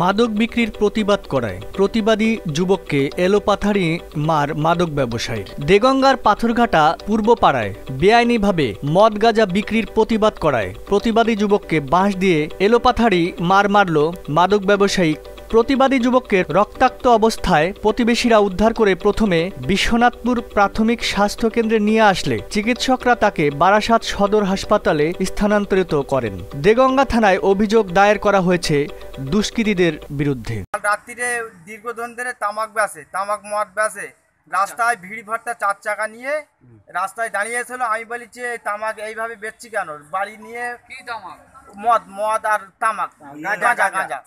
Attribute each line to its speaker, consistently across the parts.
Speaker 1: মাদক বিক্রির প্রতিবাদ করায় প্রতিবাদী যুবককে এলোপাথারি মার মাদক ব্যবসায়ী দেগঙ্গার পাথরঘাটা পূর্বপাড়ায় বেআইনিভাবে মদ গাঁজা বিক্রির প্রতিবাদ করায় প্রতিবাদী যুবককে বাঁশ দিয়ে এলোপাথারি মার মারল মাদক ব্যবসায়ী প্রতিবাদী যুবককে রক্তাক্ত অবস্থায় প্রতিবেশীরা উদ্ধার করে প্রথমে বিশ্বনাথপুর প্রাথমিক স্বাস্থ্যকেন্দ্রে নিয়ে আসলে চিকিৎসকরা তাকে বারাসাত সদর হাসপাতালে স্থানান্তরিত করেন দেগঙ্গা থানায় অভিযোগ দায়ের করা হয়েছে দুষ্কৃতীদের বিরুদ্ধে রাত্রিরে দীর্ঘদিন ধরে তামাক ব্যাসে তামাক মদ ব্যাসে রাস্তায় ভিড় ভাট্টা চার চাকা নিয়ে রাস্তায় দাঁড়িয়েছিল আমি বলি যে তামাক এইভাবে বেচছি কেন বাড়ি নিয়ে কি তামাক মদ মদ আর তামাক হ্যাঁ, গাঁজা গাঁজা গাঁজা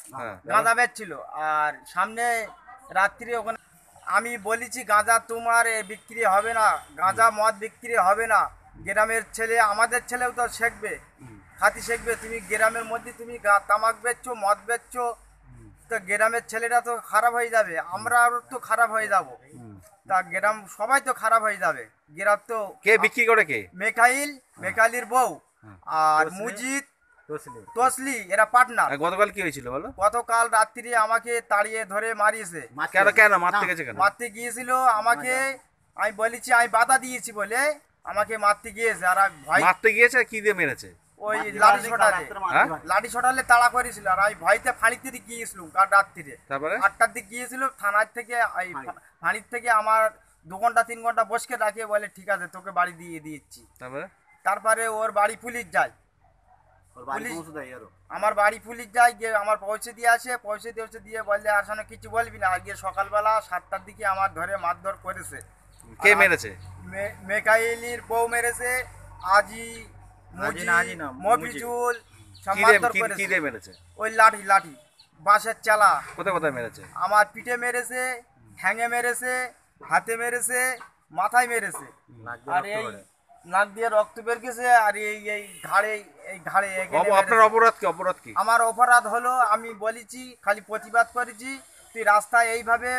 Speaker 1: হ্যাঁ। বেচছিল আর সামনে রাত্রি ওখানে আমি বলেছি গাঁজা তোমার বিক্রি হবে না গাঁজা মদ বিক্রি হবে না গ্রামের ছেলে আমাদের ছেলেও তো শেখবে খাতি শেখবে তুমি গ্রামের মধ্যে তুমি তামাক বেচছো মদ বেচছো তো গ্রামের ছেলেটা তো খারাপ হয়ে যাবে আমরা আরও তো খারাপ হয়ে যাব তা গ্রাম সবাই তো খারাপ হয়ে যাবে গ্রাম তো কে বিক্রি করে কে মেকাইল হ্যাঁ। মেকাইলির বউ আর মুজিদ এরা পার্টনার কি হয়েছিল গতকাল রাত্রি আমাকে তাড়িয়ে ধরে মারিয়েছে কেন কেন মারতে মারতে গিয়েছিল আমাকে আমি বলেছি আমি দিয়েছি বলে আমাকে মারতে গিয়েছে আর ভয় মারতে গিয়েছে কি দিয়ে মেরেছে ওই হ্যাঁ? লাঠি ছোটালে তাড়া করেছিল আর আমি ভয়তে গিয়েছিল আটটার দিকে গিয়েছিল থানার থেকে ফাঁড়ির থেকে আমার দু ঘন্টা তিন ঘন্টা বসকে বলে ঠিক আছে তোকে বাড়ি দিয়ে তারপরে ওর বাড়ি পুলিশ যায় আমার বাড়ি পুলিশ যায় গিয়ে আমার পয়সা দিয়ে আসে পয়সা দিয়ে দিয়ে বললে আর সামনে কিছু বলবি না আগে সকালবেলা সাতটার দিকে আমার ধরে মারধর করেছে কে মেরেছে মেকাইলির বউ মেরেছে আজি
Speaker 2: মফিজুল
Speaker 1: ওই লাঠি লাঠি বাঁশের চালা কোথায় কোথায় মেরেছে আমার পিঠে মেরেছে হ্যাঙে মেরেছে হাতে মেরেছে মাথায় মেরেছে আর এই নাক দিয়ে রক্ত বের গেছে আর এই এই ঘাড়ে এই ঘাড়ে আপনার অপরাধ কি অপরাধ কি আমার অপরাধ হলো আমি বলেছি খালি প্রতিবাদ করেছি তুই রাস্তায় এইভাবে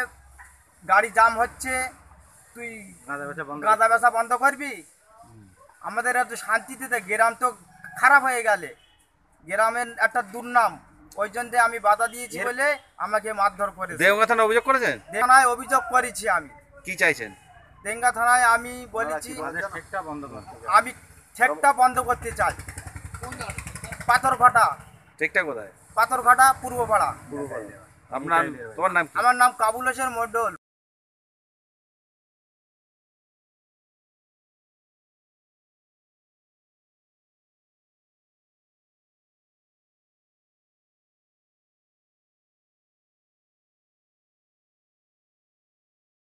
Speaker 1: গাড়ি জাম হচ্ছে তুই গাঁদা ব্যবসা বন্ধ করবি আমাদের একটু শান্তিতে গ্রাম তো খারাপ হয়ে গেলে গ্রামের একটা দুর্নাম ওই জন্য আমি বাধা দিয়েছি বলে আমাকে মারধর করে দেওয়া থানা অভিযোগ করেছেন দেওয়ানায় অভিযোগ করেছি আমি কি চাইছেন ডেঙ্গা থানায় আমি বলেছি আমি ঠেকটা বন্ধ করতে চাই পাথরঘাটা ঠেকটা কোথায় পাথরঘাটা পূর্বপাড়া পূর্বপাড়া আপনার তোমার নাম আমার নাম কাবুল হোসেন মন্ডল